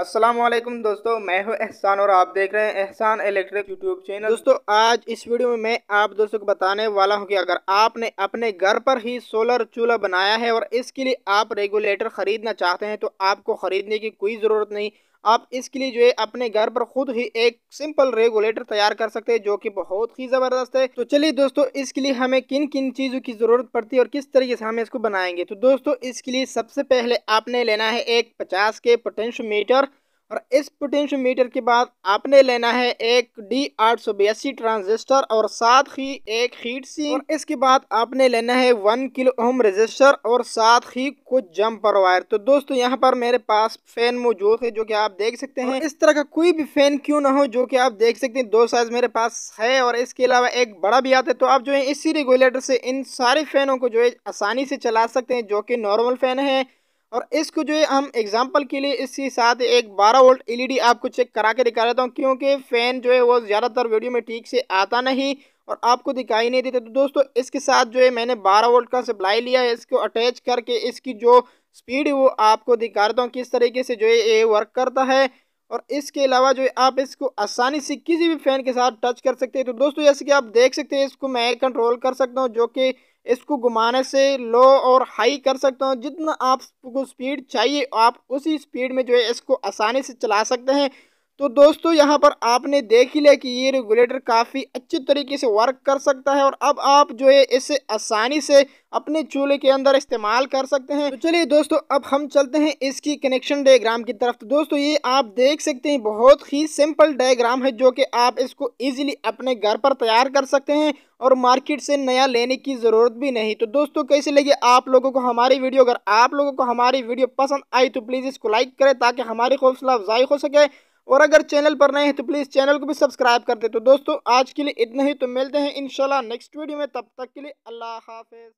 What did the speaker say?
असलम दोस्तों मैं हूं एहसान और आप देख रहे हैं एहसान इलेक्ट्रिक यूट्यूब चैनल दोस्तों आज इस वीडियो में मैं आप दोस्तों को बताने वाला हूं कि अगर आपने अपने घर पर ही सोलर चूल्हा बनाया है और इसके लिए आप रेगुलेटर ख़रीदना चाहते हैं तो आपको ख़रीदने की कोई ज़रूरत नहीं आप इसके लिए जो है अपने घर पर खुद ही एक सिंपल रेगुलेटर तैयार कर सकते हैं जो कि बहुत ही ज़बरदस्त है तो चलिए दोस्तों इसके लिए हमें किन किन चीज़ों की ज़रूरत पड़ती है और किस तरीके से हम इसको बनाएंगे तो दोस्तों इसके लिए सबसे पहले आपने लेना है एक पचास के पोटेंशोमीटर और इस पोटेंशियोमीटर के बाद आपने लेना है एक डी आठ सौ बयासी ट्रांजिस्टर और साथ ही एक हीट सी और इसके बाद आपने लेना है वन किलो ओम रजिस्टर और साथ ही कुछ जम्पर वायर तो दोस्तों यहाँ पर मेरे पास फैन मौजूद है जो कि आप देख सकते हैं इस तरह का कोई भी फैन क्यों ना हो जो कि आप देख सकते हैं दो साइज मेरे पास है और इसके अलावा एक बड़ा भी आता है तो आप जो है इसी रेगुलेटर से इन सारे फैनों को जो है आसानी से चला सकते हैं जो कि नॉर्मल फैन है और इसको जो है हम एग्जांपल के लिए इसके साथ एक 12 वोल्ट एलईडी आपको चेक करा के दिखा देता हूँ क्योंकि फ़ैन जो है वो ज़्यादातर वीडियो में ठीक से आता नहीं और आपको दिखाई नहीं देता तो दोस्तों इसके साथ जो है मैंने 12 वोल्ट का सप्लाई लिया है इसको अटैच करके इसकी जो स्पीड है वो आपको दिखा देता हूँ किस तरीके से जो है ये वर्क करता है और इसके अलावा जो है आप इसको आसानी से किसी भी फ़ैन के साथ टच कर सकते हैं तो दोस्तों जैसे कि आप देख सकते हैं इसको मैं कंट्रोल कर सकता हूँ जो कि इसको घुमाने से लो और हाई कर सकते हो जितना आपको स्पीड चाहिए आप उसी स्पीड में जो है इसको आसानी से चला सकते हैं तो दोस्तों यहाँ पर आपने देख ही लिया कि ये रेगुलेटर काफ़ी अच्छे तरीके से वर्क कर सकता है और अब आप जो है इसे आसानी से अपने चूल्हे के अंदर इस्तेमाल कर सकते हैं तो चलिए दोस्तों अब हम चलते हैं इसकी कनेक्शन डायग्राम की तरफ तो दोस्तों ये आप देख सकते हैं बहुत ही सिंपल डायग्राम है जो कि आप इसको ईजिली अपने घर पर तैयार कर सकते हैं और मार्केट से नया लेने की ज़रूरत भी नहीं तो दोस्तों कैसे लगे आप लोगों को हमारी वीडियो अगर आप लोगों को हमारी वीडियो पसंद आई तो प्लीज़ इसको लाइक करें ताकि हमारी हौसला अफजाई हो सके और अगर चैनल पर नए हैं तो प्लीज़ चैनल को भी सब्सक्राइब कर दे तो दोस्तों आज के लिए इतना ही तो मिलते हैं इन नेक्स्ट वीडियो में तब तक के लिए अल्लाह हाफिज़